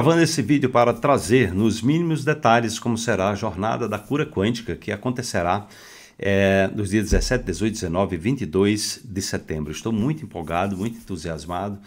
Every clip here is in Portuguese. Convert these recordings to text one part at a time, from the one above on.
Gravando esse vídeo para trazer nos mínimos detalhes como será a jornada da cura quântica que acontecerá é, nos dias 17, 18, 19 e 22 de setembro. Estou muito empolgado, muito entusiasmado.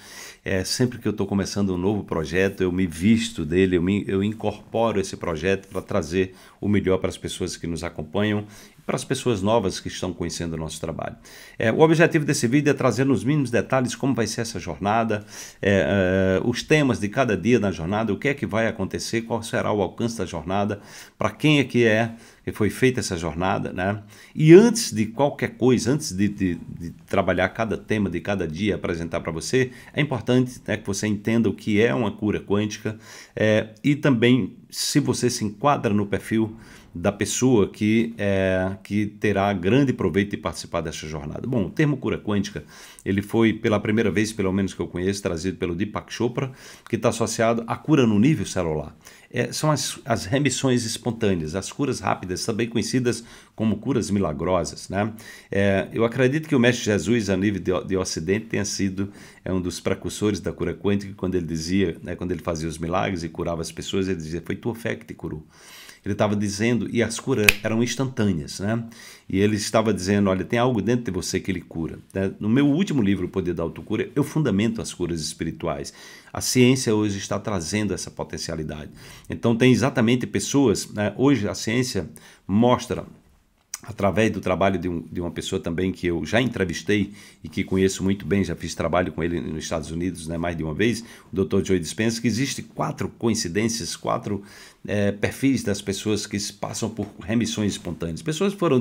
É, sempre que eu estou começando um novo projeto, eu me visto dele, eu, me, eu incorporo esse projeto para trazer o melhor para as pessoas que nos acompanham para as pessoas novas que estão conhecendo o nosso trabalho. É, o objetivo desse vídeo é trazer nos mínimos detalhes como vai ser essa jornada, é, é, os temas de cada dia na jornada, o que é que vai acontecer, qual será o alcance da jornada, para quem é que é que foi feita essa jornada, né? E antes de qualquer coisa, antes de, de, de trabalhar cada tema de cada dia, apresentar para você, é importante né, que você entenda o que é uma cura quântica é, e também se você se enquadra no perfil da pessoa que, é, que terá grande proveito de participar dessa jornada. Bom, o termo cura quântica, ele foi pela primeira vez, pelo menos que eu conheço, trazido pelo Deepak Chopra, que está associado à cura no nível celular. É, são as, as remissões espontâneas, as curas rápidas, também conhecidas como curas milagrosas. Né? É, eu acredito que o Mestre Jesus, a nível de, de Ocidente, tenha sido é, um dos precursores da cura quântica, quando ele dizia, né, quando ele fazia os milagres e curava as pessoas, ele dizia, foi tua fé que te curou. Ele estava dizendo, e as curas eram instantâneas, né? E ele estava dizendo, olha, tem algo dentro de você que ele cura. Né? No meu último livro, O Poder da Autocura, eu fundamento as curas espirituais. A ciência hoje está trazendo essa potencialidade. Então tem exatamente pessoas, né? hoje a ciência mostra através do trabalho de, um, de, uma pessoa também que eu já entrevistei e que conheço muito bem, já fiz trabalho com ele nos Estados Unidos né, mais de uma vez, o Dr. Joe Dispenza, que existe quatro coincidências, quatro é, perfis das pessoas que passam por remissões espontâneas. Pessoas foram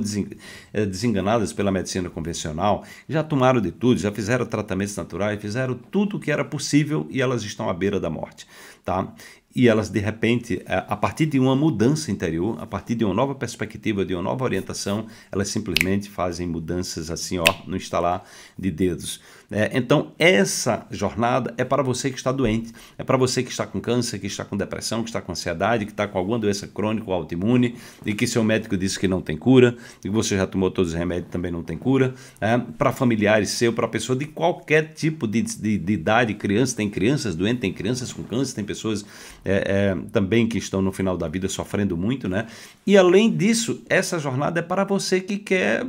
é, desenganadas pela medicina convencional, já tomaram de tudo, já fizeram tratamentos naturais, fizeram tudo o que era possível e elas estão à beira da morte. Tá? e elas de repente, é, a partir de uma mudança interior, a partir de uma nova perspectiva, de uma nova orientação, elas simplesmente fazem mudanças assim, ó, no instalar de dedos. É, então, essa jornada é para você que está doente, é para você que está com câncer, que está com depressão, que está com ansiedade, que está com alguma doença crônica ou autoimune e que seu médico disse que não tem cura, e que você já tomou todos os remédios também não tem cura, é, para familiares seu, para pessoa de qualquer tipo de, de, de, idade, criança, tem crianças doentes, tem crianças com câncer, tem pessoas é, é também que estão no final da vida sofrendo muito, né? E além disso, essa jornada é para você que quer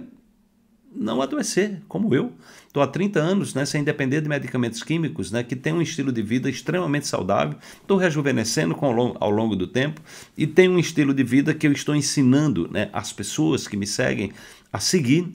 não adoecer, como eu, Estou há 30 anos né, sem depender de medicamentos químicos, né, que tenho um estilo de vida extremamente saudável. Estou rejuvenescendo com, ao longo do tempo e tenho um estilo de vida que eu estou ensinando né, as pessoas que me seguem a seguir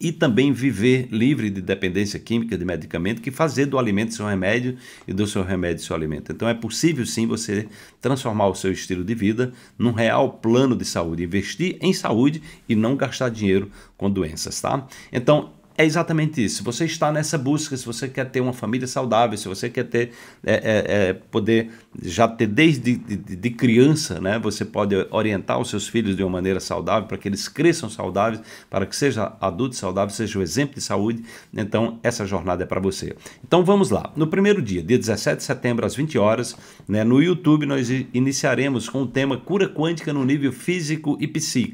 e também viver livre de dependência química de medicamento, que fazer do alimento seu remédio e do seu remédio seu alimento. Então é possível sim você transformar o seu estilo de vida num real plano de saúde, investir em saúde e não gastar dinheiro com doenças, tá? Então é exatamente isso. Se você está nessa busca, se você quer ter uma família saudável, se você quer ter é, é, é, poder já ter desde de, de, criança, né? Você pode orientar os seus filhos de uma maneira saudável para que eles cresçam saudáveis, para que seja adulto saudável, seja o um exemplo de saúde. Então essa jornada é para você. Então vamos lá. No primeiro dia, dia 17 de setembro às 20 horas, né? No YouTube nós iniciaremos com o tema cura quântica no nível físico e psíquico.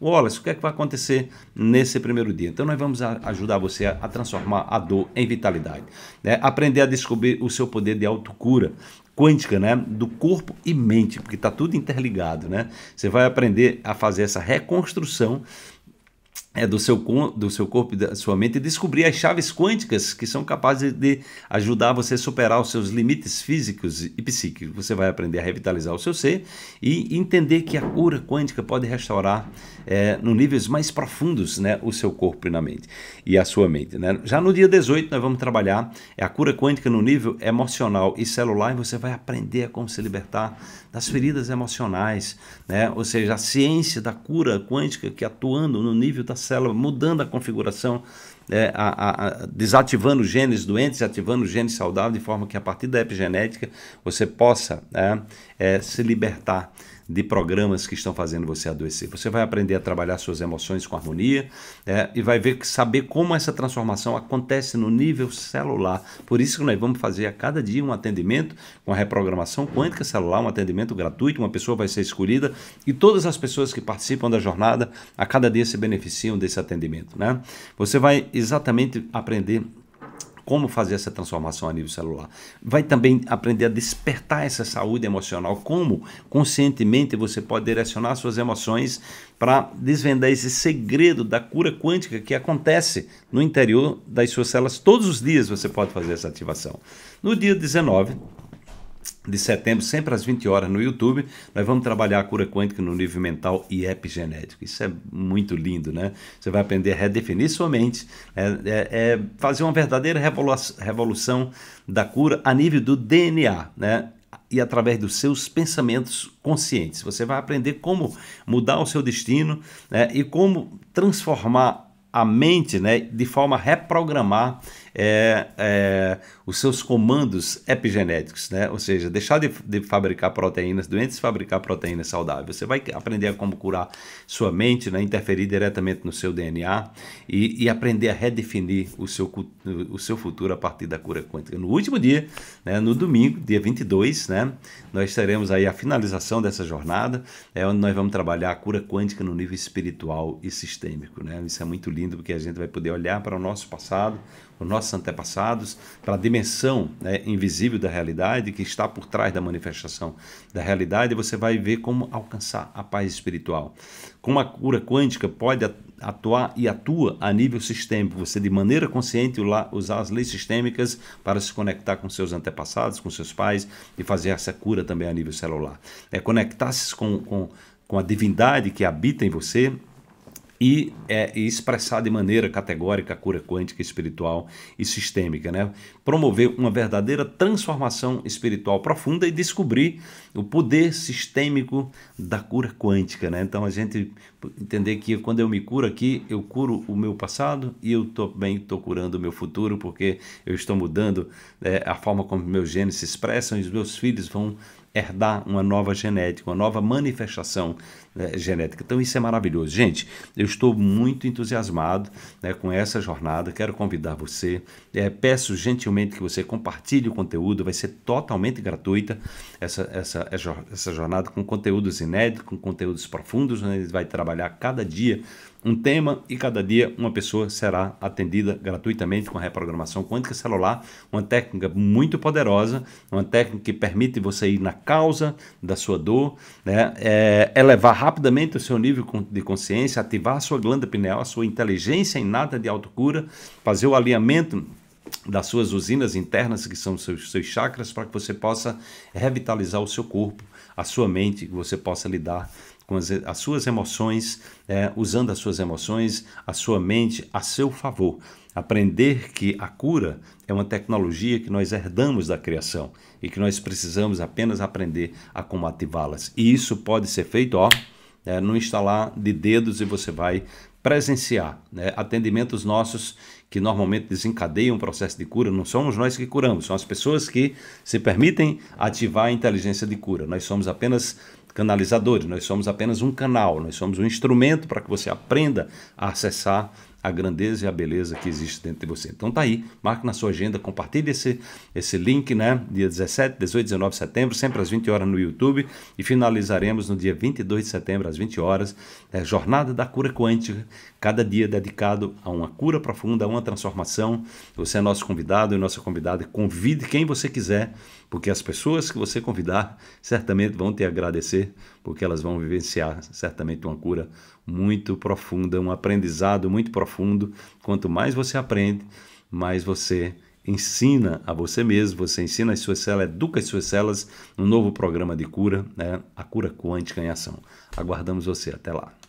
Wallace, o que é que vai acontecer nesse primeiro dia? Então nós vamos a ajudar você a, transformar a dor em vitalidade. Né? Aprender a descobrir o seu poder de autocura quântica, né? Do corpo e mente, porque está tudo interligado, né? Você vai aprender a fazer essa reconstrução é, do, seu, do seu corpo e da sua mente e descobrir as chaves quânticas que são capazes de ajudar você a superar os seus limites físicos e psíquicos. Você vai aprender a revitalizar o seu ser e entender que a cura quântica pode restaurar é, no níveis mais profundos né, o seu corpo e, na mente, e a sua mente. Né? Já no dia 18 nós vamos trabalhar é, a cura quântica no nível emocional e celular e você vai aprender a como se libertar das feridas emocionais, né? ou seja, a ciência da cura quântica que atuando no nível da célula, mudando a configuração, é, a, a, desativando genes doentes, ativando genes saudáveis, de forma que a partir da epigenética você possa é, é se libertar de programas que estão fazendo você adoecer. Você vai aprender a trabalhar suas emoções com harmonia é, e vai ver saber como essa transformação acontece no nível celular. Por isso que nós vamos fazer a cada dia um atendimento com a reprogramação quântica celular, um atendimento gratuito, uma pessoa vai ser escolhida e todas as pessoas que participam da jornada a cada dia se beneficiam desse atendimento. Né? Você vai exatamente aprender como fazer essa transformação a nível celular. Vai também aprender a despertar essa saúde emocional, como conscientemente você pode direcionar suas emoções para desvendar esse segredo da cura quântica que acontece no interior das suas células. Todos os dias você pode fazer essa ativação. No dia 19, de setembro, sempre às 20 horas no YouTube, nós vamos trabalhar a cura quântica no nível mental e epigenético. Isso é muito lindo, né? Você vai aprender a redefinir sua mente, é, é, é fazer uma verdadeira revolu revolução da cura a nível do DNA, né? E através dos seus pensamentos conscientes. Você vai aprender como mudar o seu destino né? e como transformar a mente, né, de forma a reprogramar é, é, os seus comandos epigenéticos, né? ou seja, deixar de, de, fabricar proteínas doentes fabricar proteínas saudáveis. Você vai aprender a como curar sua mente, né? interferir diretamente no seu DNA e, e aprender a redefinir o seu, o seu futuro a partir da cura quântica. No último dia, né? no domingo, dia 22, né? nós teremos aí a finalização dessa jornada, é onde nós vamos trabalhar a cura quântica no nível espiritual e sistêmico. Né? Isso é muito lindo porque a gente vai poder olhar para o nosso passado, os nossos antepassados, para a dimensão né, invisível da realidade que está por trás da manifestação da realidade, você vai ver como alcançar a paz espiritual. Como a cura quântica pode atuar e atua a nível sistêmico, você de maneira consciente usar as leis sistêmicas para se conectar com seus antepassados, com seus pais e fazer essa cura também a nível celular. É conectar-se com, com, com a divindade que habita em você e, é, e expressar de maneira categórica a cura quântica, espiritual e sistêmica, né? promover uma verdadeira transformação espiritual profunda e descobrir o poder sistêmico da cura quântica. Né? Então a gente entender que quando eu me curo aqui, eu curo o meu passado e eu também estou curando o meu futuro, porque eu estou mudando é, a forma como meus genes se expressam e os meus filhos vão herdar uma nova genética, uma nova manifestação né, genética. Então isso é maravilhoso. Gente, eu estou muito entusiasmado né, com essa jornada, quero convidar você. É, peço gentilmente que você compartilhe o conteúdo, vai ser totalmente gratuita essa, essa, essa jornada com conteúdos inéditos, com conteúdos profundos, né? a gente vai trabalhar cada dia um tema e cada dia uma pessoa será atendida gratuitamente com a reprogramação quântica celular, uma técnica muito poderosa, uma técnica que permite você ir na causa da sua dor, né? É, elevar rapidamente o seu nível de consciência, ativar a sua glândula pineal, a sua inteligência inata de autocura, fazer o alinhamento das suas usinas internas, que são seus, seus chakras, para que você possa revitalizar o seu corpo, a sua mente, que você possa lidar com as, as suas emoções, é, usando as suas emoções, a sua mente a seu favor. Aprender que a cura é uma tecnologia que nós herdamos da criação e que nós precisamos apenas aprender a como ativá-las. E isso pode ser feito, ó, é, no instalar de dedos e você vai presenciar né? atendimentos nossos que normalmente desencadeiam o processo de cura. Não somos nós que curamos, são as pessoas que se permitem ativar a inteligência de cura. Nós somos apenas canalizadores, nós somos apenas um canal, nós somos um instrumento para que você aprenda a acessar a grandeza e a beleza que existe dentro de você. Então tá aí, marque na sua agenda, compartilhe esse, esse link, né? Dia 17, 18, 19 de setembro, sempre às 20 horas no YouTube e finalizaremos no dia 22 de setembro às 20 horas, é, Jornada da Cura Quântica, cada dia dedicado a uma cura profunda, a uma transformação. Você é nosso convidado e nossa convidada, convide quem você quiser porque as pessoas que você convidar certamente vão te agradecer, porque elas vão vivenciar certamente uma cura muito profunda, um aprendizado muito profundo. Quanto mais você aprende, mais você ensina a você mesmo, você ensina as suas células, educa as suas células num novo programa de cura, né? a cura quântica em ação. Aguardamos você até lá.